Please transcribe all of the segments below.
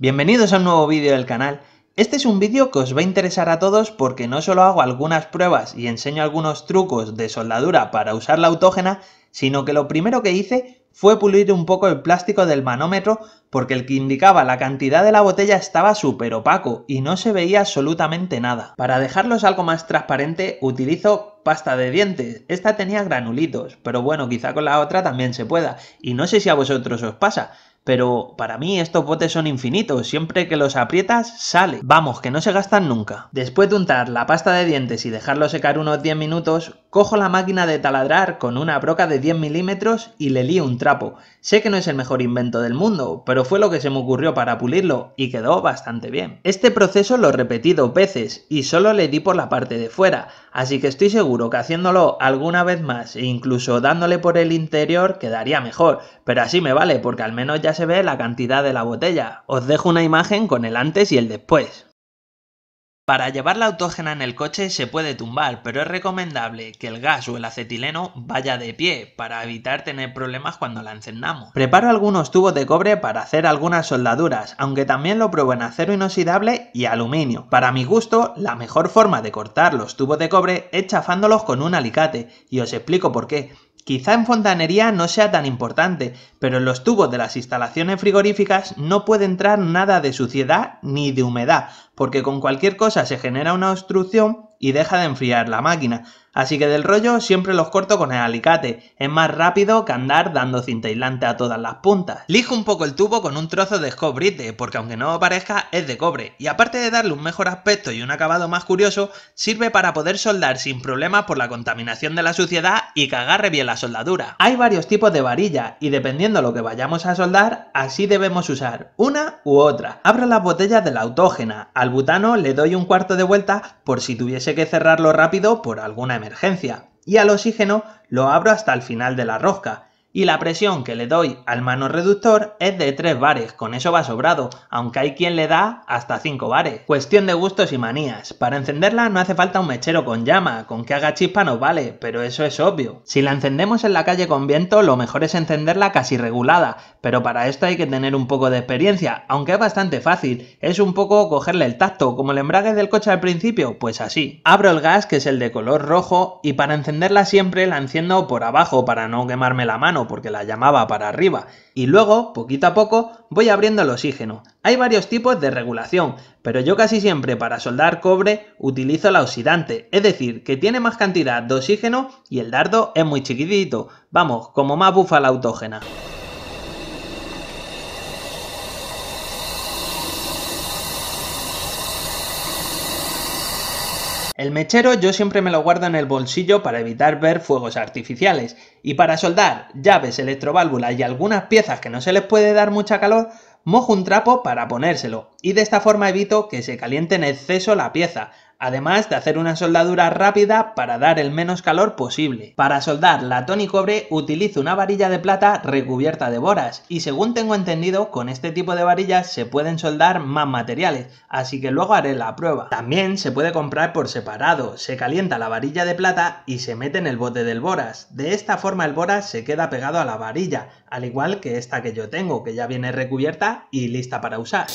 Bienvenidos a un nuevo vídeo del canal. Este es un vídeo que os va a interesar a todos porque no solo hago algunas pruebas y enseño algunos trucos de soldadura para usar la autógena, sino que lo primero que hice fue pulir un poco el plástico del manómetro porque el que indicaba la cantidad de la botella estaba súper opaco y no se veía absolutamente nada. Para dejarlos algo más transparente utilizo pasta de dientes, esta tenía granulitos, pero bueno quizá con la otra también se pueda, y no sé si a vosotros os pasa, pero para mí estos botes son infinitos, siempre que los aprietas sale. Vamos, que no se gastan nunca. Después de untar la pasta de dientes y dejarlo secar unos 10 minutos, cojo la máquina de taladrar con una broca de 10 milímetros y le lío un trapo. Sé que no es el mejor invento del mundo, pero fue lo que se me ocurrió para pulirlo y quedó bastante bien. Este proceso lo repetí dos veces y solo le di por la parte de fuera, así que estoy seguro que haciéndolo alguna vez más e incluso dándole por el interior quedaría mejor, pero así me vale porque al menos ya se ve la cantidad de la botella. Os dejo una imagen con el antes y el después. Para llevar la autógena en el coche se puede tumbar, pero es recomendable que el gas o el acetileno vaya de pie para evitar tener problemas cuando la encendamos. Preparo algunos tubos de cobre para hacer algunas soldaduras, aunque también lo pruebo en acero inoxidable y aluminio. Para mi gusto, la mejor forma de cortar los tubos de cobre es chafándolos con un alicate, y os explico por qué. Quizá en fontanería no sea tan importante, pero en los tubos de las instalaciones frigoríficas no puede entrar nada de suciedad ni de humedad, porque con cualquier cosa se genera una obstrucción y deja de enfriar la máquina. Así que del rollo siempre los corto con el alicate, es más rápido que andar dando cinta aislante a todas las puntas. Lijo un poco el tubo con un trozo de escobrite, porque aunque no parezca es de cobre, y aparte de darle un mejor aspecto y un acabado más curioso, sirve para poder soldar sin problemas por la contaminación de la suciedad y que agarre bien la soldadura. Hay varios tipos de varilla, y dependiendo lo que vayamos a soldar, así debemos usar una u otra. Abro las botellas de la autógena, al butano le doy un cuarto de vuelta por si tuviese que cerrarlo rápido por alguna emergencia y al oxígeno lo abro hasta el final de la rosca y la presión que le doy al mano reductor es de 3 bares, con eso va sobrado, aunque hay quien le da hasta 5 bares. Cuestión de gustos y manías. Para encenderla no hace falta un mechero con llama, con que haga chispa nos vale, pero eso es obvio. Si la encendemos en la calle con viento, lo mejor es encenderla casi regulada, pero para esto hay que tener un poco de experiencia, aunque es bastante fácil, es un poco cogerle el tacto, como el embrague del coche al principio, pues así. Abro el gas, que es el de color rojo, y para encenderla siempre la enciendo por abajo para no quemarme la mano porque la llamaba para arriba. Y luego, poquito a poco, voy abriendo el oxígeno. Hay varios tipos de regulación, pero yo casi siempre para soldar cobre utilizo la oxidante, es decir, que tiene más cantidad de oxígeno y el dardo es muy chiquitito. Vamos, como más bufa la autógena. El mechero yo siempre me lo guardo en el bolsillo para evitar ver fuegos artificiales y para soldar llaves, electroválvulas y algunas piezas que no se les puede dar mucha calor, mojo un trapo para ponérselo y de esta forma evito que se caliente en exceso la pieza, además de hacer una soldadura rápida para dar el menos calor posible. Para soldar latón y cobre utilizo una varilla de plata recubierta de boras y según tengo entendido con este tipo de varillas se pueden soldar más materiales, así que luego haré la prueba. También se puede comprar por separado, se calienta la varilla de plata y se mete en el bote del boras. De esta forma el boras se queda pegado a la varilla, al igual que esta que yo tengo, que ya viene recubierta y lista para usar.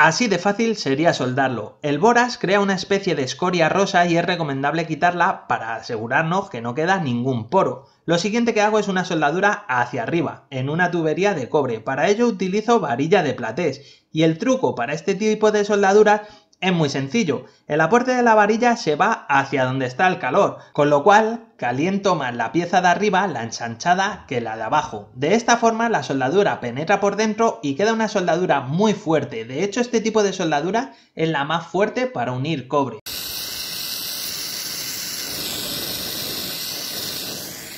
Así de fácil sería soldarlo. El boras crea una especie de escoria rosa y es recomendable quitarla para asegurarnos que no queda ningún poro. Lo siguiente que hago es una soldadura hacia arriba, en una tubería de cobre. Para ello utilizo varilla de platés. Y el truco para este tipo de soldadura es muy sencillo, el aporte de la varilla se va hacia donde está el calor, con lo cual caliento más la pieza de arriba, la ensanchada, que la de abajo. De esta forma la soldadura penetra por dentro y queda una soldadura muy fuerte, de hecho este tipo de soldadura es la más fuerte para unir cobre.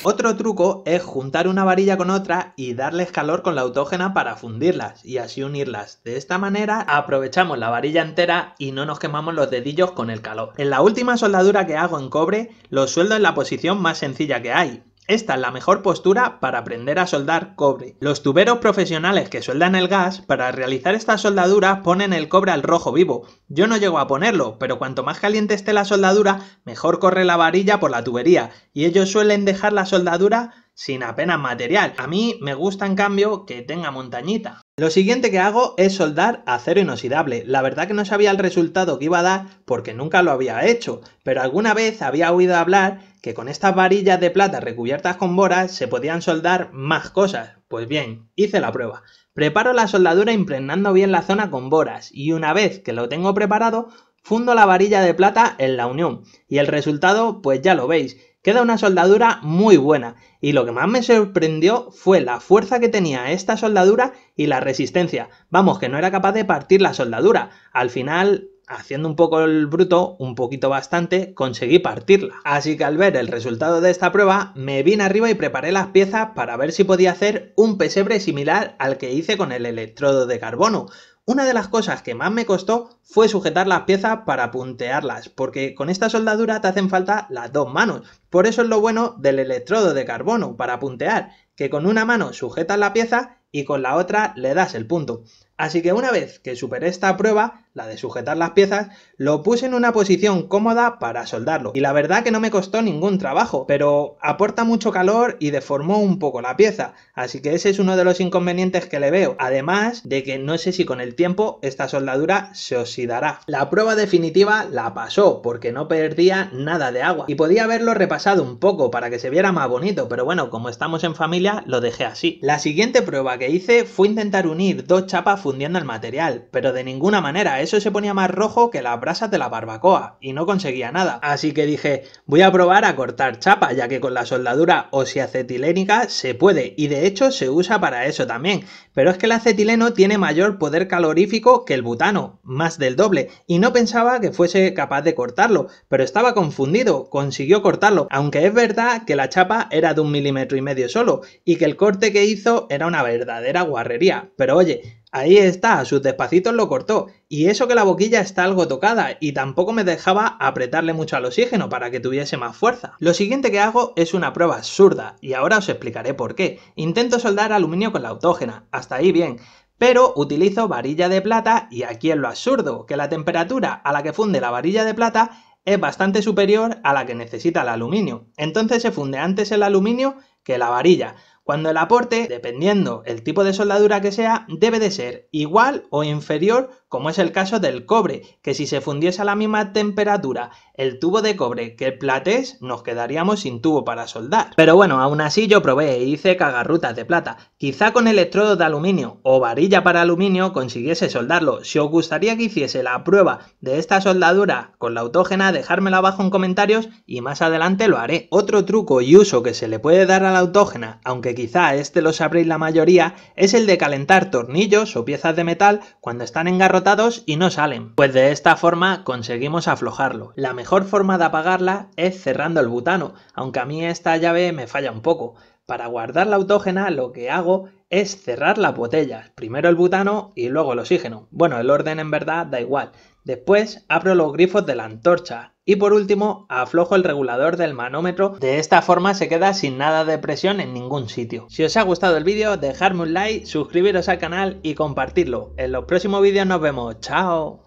Otro truco es juntar una varilla con otra y darles calor con la autógena para fundirlas y así unirlas. De esta manera aprovechamos la varilla entera y no nos quemamos los dedillos con el calor. En la última soldadura que hago en cobre, lo sueldo en la posición más sencilla que hay, esta es la mejor postura para aprender a soldar cobre. Los tuberos profesionales que sueldan el gas, para realizar esta soldadura ponen el cobre al rojo vivo. Yo no llego a ponerlo, pero cuanto más caliente esté la soldadura, mejor corre la varilla por la tubería, y ellos suelen dejar la soldadura sin apenas material. A mí me gusta en cambio que tenga montañita. Lo siguiente que hago es soldar acero inoxidable. La verdad que no sabía el resultado que iba a dar porque nunca lo había hecho, pero alguna vez había oído hablar que con estas varillas de plata recubiertas con boras se podían soldar más cosas. Pues bien, hice la prueba. Preparo la soldadura impregnando bien la zona con boras y una vez que lo tengo preparado Fundo la varilla de plata en la unión y el resultado pues ya lo veis, queda una soldadura muy buena y lo que más me sorprendió fue la fuerza que tenía esta soldadura y la resistencia, vamos que no era capaz de partir la soldadura, al final haciendo un poco el bruto, un poquito bastante, conseguí partirla. Así que al ver el resultado de esta prueba, me vine arriba y preparé las piezas para ver si podía hacer un pesebre similar al que hice con el electrodo de carbono, una de las cosas que más me costó fue sujetar las piezas para puntearlas, porque con esta soldadura te hacen falta las dos manos. Por eso es lo bueno del electrodo de carbono para puntear, que con una mano sujetas la pieza y con la otra le das el punto. Así que una vez que superé esta prueba, la de sujetar las piezas, lo puse en una posición cómoda para soldarlo. Y la verdad que no me costó ningún trabajo, pero aporta mucho calor y deformó un poco la pieza. Así que ese es uno de los inconvenientes que le veo. Además de que no sé si con el tiempo esta soldadura se oxidará. La prueba definitiva la pasó porque no perdía nada de agua. Y podía haberlo repasado un poco para que se viera más bonito, pero bueno, como estamos en familia lo dejé así. La siguiente prueba que hice fue intentar unir dos chapas el material, pero de ninguna manera, eso se ponía más rojo que las brasas de la barbacoa, y no conseguía nada. Así que dije, voy a probar a cortar chapa, ya que con la soldadura oxiacetilénica se puede, y de hecho se usa para eso también. Pero es que el acetileno tiene mayor poder calorífico que el butano, más del doble, y no pensaba que fuese capaz de cortarlo, pero estaba confundido, consiguió cortarlo, aunque es verdad que la chapa era de un milímetro y medio solo, y que el corte que hizo era una verdadera guarrería. Pero oye, Ahí está, a sus despacitos lo cortó. Y eso que la boquilla está algo tocada y tampoco me dejaba apretarle mucho al oxígeno para que tuviese más fuerza. Lo siguiente que hago es una prueba absurda y ahora os explicaré por qué. Intento soldar aluminio con la autógena, hasta ahí bien. Pero utilizo varilla de plata y aquí es lo absurdo, que la temperatura a la que funde la varilla de plata es bastante superior a la que necesita el aluminio. Entonces se funde antes el aluminio que la varilla cuando el aporte, dependiendo el tipo de soldadura que sea, debe de ser igual o inferior como es el caso del cobre, que si se fundiese a la misma temperatura el tubo de cobre que el platés, nos quedaríamos sin tubo para soldar. Pero bueno, aún así yo probé e hice cagarrutas de plata. Quizá con electrodo de aluminio o varilla para aluminio consiguiese soldarlo. Si os gustaría que hiciese la prueba de esta soldadura con la autógena, dejármela abajo en comentarios y más adelante lo haré. Otro truco y uso que se le puede dar a la autógena, aunque quizá este lo sabréis la mayoría, es el de calentar tornillos o piezas de metal cuando están engarrotadas y no salen, pues de esta forma conseguimos aflojarlo. La mejor forma de apagarla es cerrando el butano, aunque a mí esta llave me falla un poco. Para guardar la autógena lo que hago es cerrar la botella primero el butano y luego el oxígeno. Bueno, el orden en verdad da igual. Después abro los grifos de la antorcha, y por último, aflojo el regulador del manómetro, de esta forma se queda sin nada de presión en ningún sitio. Si os ha gustado el vídeo, dejadme un like, suscribiros al canal y compartirlo. En los próximos vídeos nos vemos, chao.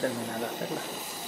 terminado terminar hacerla.